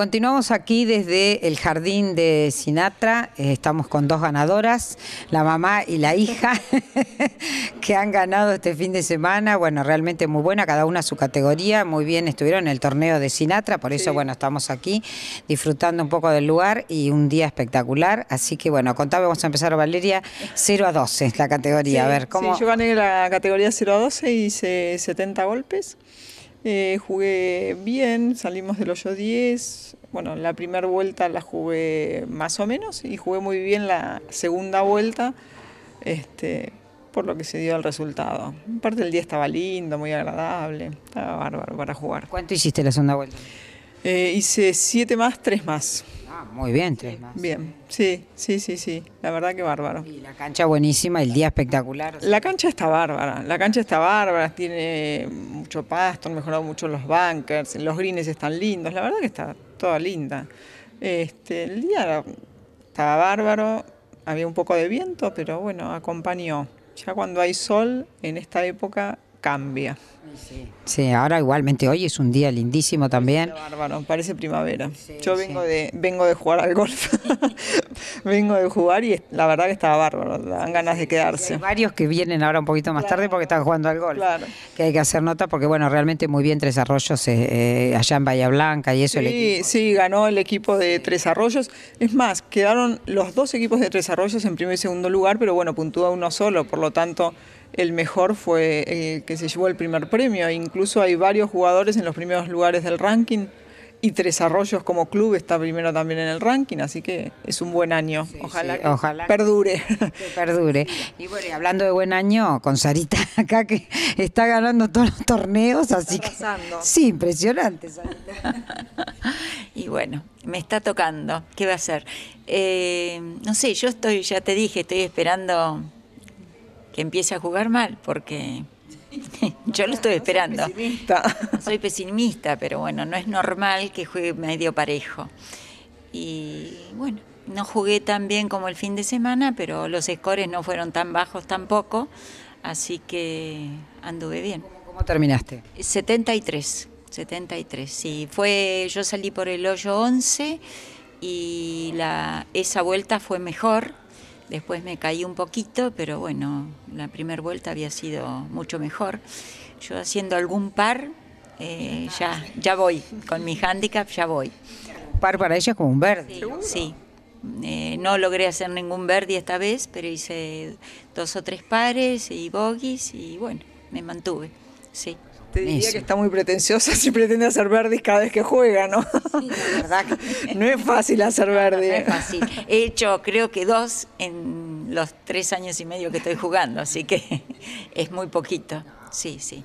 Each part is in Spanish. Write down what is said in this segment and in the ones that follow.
Continuamos aquí desde el jardín de Sinatra. Eh, estamos con dos ganadoras, la mamá y la hija, que han ganado este fin de semana. Bueno, realmente muy buena, cada una su categoría. Muy bien, estuvieron en el torneo de Sinatra, por eso, bueno, estamos aquí disfrutando un poco del lugar y un día espectacular. Así que, bueno, contame, vamos a empezar, Valeria, 0 a 12 la categoría. a ver, ¿cómo? Sí, yo gané la categoría 0 a 12 y hice 70 golpes. Eh, jugué bien, salimos del hoyo 10. Bueno, la primera vuelta la jugué más o menos y jugué muy bien la segunda vuelta, este, por lo que se dio el resultado. Aparte el día estaba lindo, muy agradable, estaba bárbaro para jugar. ¿Cuánto hiciste la segunda vuelta? Eh, hice siete más, tres más. Ah, muy bien, tres más. Bien, sí, sí, sí, sí. La verdad que bárbaro. Y la cancha buenísima, el día espectacular. La cancha está bárbara, la cancha está bárbara, tiene mucho pasto, han mejorado mucho los bunkers, los greens están lindos, la verdad que está toda linda. Este, el día estaba bárbaro, había un poco de viento, pero bueno, acompañó. Ya cuando hay sol, en esta época cambia. Sí. ahora igualmente hoy es un día lindísimo también. bárbaro, parece primavera. Yo vengo de vengo de jugar al golf. vengo de jugar y la verdad que estaba bárbaro, dan ganas de quedarse. varios que vienen ahora un poquito más tarde porque están jugando al golf. Claro. Que hay que hacer nota porque bueno, realmente muy bien Tres Arroyos eh, eh, allá en Bahía Blanca y eso Sí, ganó el equipo de Tres Arroyos. Es más, quedaron los dos equipos de Tres Arroyos en primer y segundo lugar, pero bueno, puntúa uno solo, por lo tanto el mejor fue el que se llevó el primer premio. Incluso hay varios jugadores en los primeros lugares del ranking y Tres Arroyos como club está primero también en el ranking, así que es un buen año. ojalá, que perdure. Que perdure. Y bueno, y hablando de buen año, con Sarita acá que está ganando todos los torneos, así está que sí, impresionante Sarita. y bueno, me está tocando, ¿qué va a hacer? Eh, no sé, yo estoy, ya te dije, estoy esperando que empiece a jugar mal, porque yo lo estoy esperando. soy pesimista. pero bueno, no es normal que juegue medio parejo. Y bueno, no jugué tan bien como el fin de semana, pero los scores no fueron tan bajos tampoco, así que anduve bien. ¿Cómo, terminaste? 73, 73, sí. Fue, yo salí por el hoyo 11 y la, esa vuelta fue mejor Después me caí un poquito, pero bueno, la primera vuelta había sido mucho mejor. Yo haciendo algún par, eh, ya, ya voy, con mi handicap ya voy. Par para ella es como un verde. Sí, eh, no logré hacer ningún verde esta vez, pero hice dos o tres pares y bogies y bueno, me mantuve, sí. Te diría que está muy pretenciosa si pretende hacer verdes cada vez que juega, ¿no? verdad. no es fácil hacer verde. No, es fácil. He hecho, creo que dos en los tres años y medio que estoy jugando, así que es muy poquito. Sí, sí.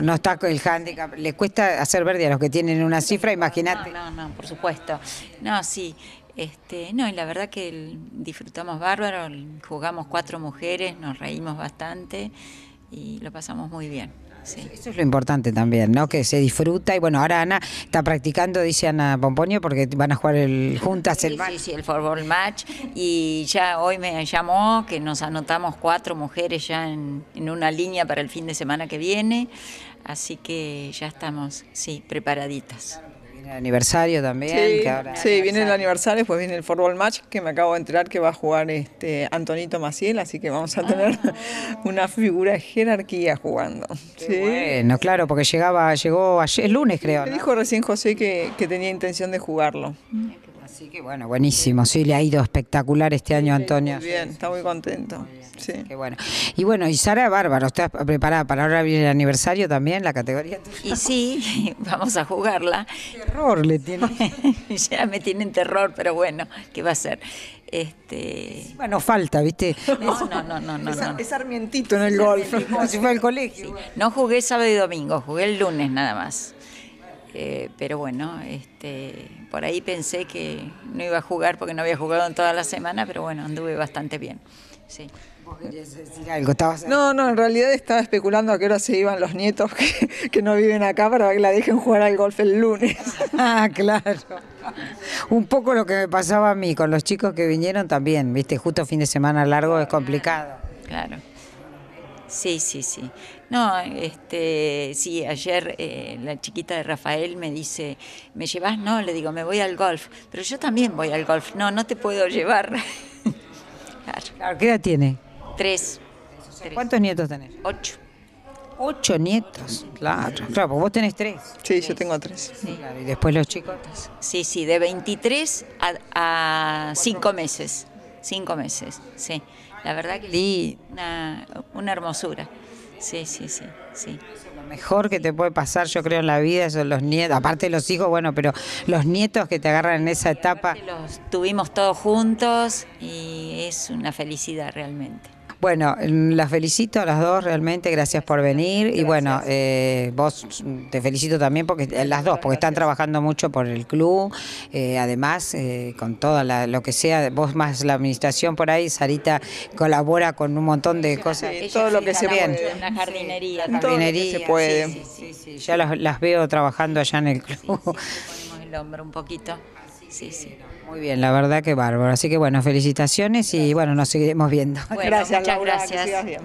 No, está está el handicap. le cuesta hacer verde a los que tienen una cifra, imagínate. No, no, por supuesto. No, sí. Este, no, y la verdad que disfrutamos bárbaro, jugamos cuatro mujeres, nos reímos bastante y lo pasamos muy bien. Eso es lo importante también, ¿no? Que se disfruta. Y bueno, ahora Ana está practicando, dice Ana Pomponio, porque van a jugar el, juntas el Sí, sí, el fútbol match. Y ya hoy me llamó que nos anotamos cuatro mujeres ya en una línea para el fin de semana que viene. Así que ya estamos, sí, preparaditas el aniversario también. Sí, que ahora sí viene el aniversario, pues viene el fútbol match, que me acabo de enterar que va a jugar este Antonito Maciel, así que vamos a tener ah. una figura de jerarquía jugando. Bueno, claro, porque llegaba, llegó ayer, el lunes creo. Me dijo recién José que, que tenía intención de jugarlo. Así que bueno, buenísimo. Sí, le ha ido espectacular este año, Antonio. Muy bien, está muy contento. Sí. Qué bueno. Y bueno, y Sara Bárbaro, ¿estás preparada para ahora el aniversario también, la categoría Y sí, vamos a jugarla. Terror le tiene. ya me tienen terror, pero bueno, ¿qué va a ser? Este... Bueno, falta, ¿viste? No, no, no, no. es, armientito en el golf, como si fuera el colegio. No jugué sábado y domingo, jugué el lunes nada más. Eh, pero bueno, este, por ahí pensé que no iba a jugar porque no había jugado en toda la semana, pero bueno, anduve bastante bien. Sí. decir algo? No, no, en realidad estaba especulando a qué hora se iban los nietos que, que no viven acá para que la dejen jugar al golf el lunes. ah, claro. Un poco lo que me pasaba a mí, con los chicos que vinieron también, viste, justo fin de semana largo es complicado. Claro. Sí, sí, sí. No, este, sí, ayer eh, la chiquita de Rafael me dice, ¿me llevas? No, le digo, me voy al golf. Pero yo también voy al golf. No, no te puedo llevar. claro. ¿Qué edad tiene? Tres. ¿Cuántos nietos tenés? Ocho. Ocho nietos, claro. Claro, pues vos tenés tres. Sí, yo tengo tres. Sí. Claro, y después los chicos. Sí, sí, de 23 a, a cinco meses. Cinco meses, sí. La verdad que sí, una, una hermosura. Sí, sí, sí, sí. Lo mejor que te puede pasar, yo creo, en la vida son los nietos, aparte los hijos, bueno, pero los nietos que te agarran en esa etapa. Los tuvimos todos juntos y es una felicidad realmente. Bueno, mm, las felicito a las dos realmente, gracias por venir y bueno, eh, vos mm, te felicito también porque eh, las dos, porque están trabajando mucho por el club, eh, además con toda lo que sea, vos más la administración por ahí, Sarita colabora con un montón de cosas, todo lo que se viene. Una jardinería, también. jardinería todo se puede. Sí, sí, ya las, veo trabajando allá en el club. ponemos el hombro un poquito sí, sí. Muy bien, la verdad que bárbaro. Así que bueno, felicitaciones y bueno, nos seguiremos viendo. gracias, muchas gracias.